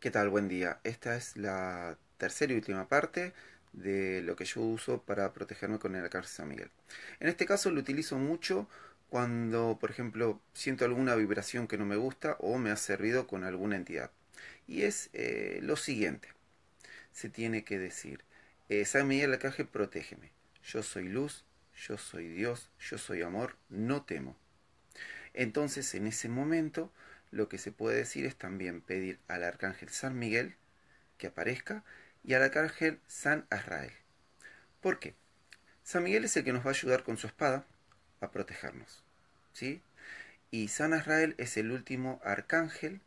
¿Qué tal? Buen día. Esta es la tercera y última parte de lo que yo uso para protegerme con el alcance San Miguel. En este caso lo utilizo mucho cuando, por ejemplo, siento alguna vibración que no me gusta o me ha servido con alguna entidad. Y es eh, lo siguiente. Se tiene que decir, eh, San Miguel caja protégeme. Yo soy luz, yo soy Dios, yo soy amor, no temo. Entonces, en ese momento, lo que se puede decir es también pedir al arcángel San Miguel que aparezca y al arcángel San Azrael. ¿Por qué? San Miguel es el que nos va a ayudar con su espada a protegernos. ¿Sí? Y San Azrael es el último arcángel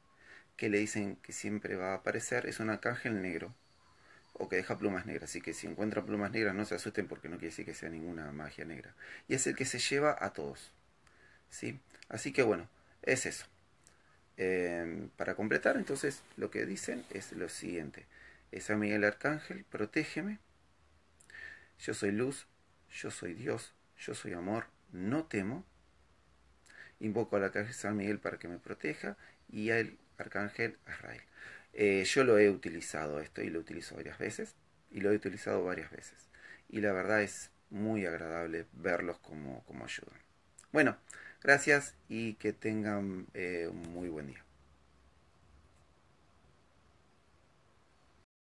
que le dicen que siempre va a aparecer. Es un arcángel negro o que deja plumas negras. Así que si encuentran plumas negras no se asusten porque no quiere decir que sea ninguna magia negra. Y es el que se lleva a todos. ¿Sí? Así que bueno, es eso. Em, para completar, entonces lo que dicen es lo siguiente. San Miguel Arcángel, protégeme. Yo soy luz, yo soy Dios, yo soy amor, no temo. Invoco al Arcángel San Miguel para que me proteja y al Arcángel Israel eh, yo lo he utilizado esto y lo utilizo varias veces y lo he utilizado varias veces. Y la verdad es muy agradable verlos como, como ayudan. Bueno, Gracias y que tengan eh, muy buen día.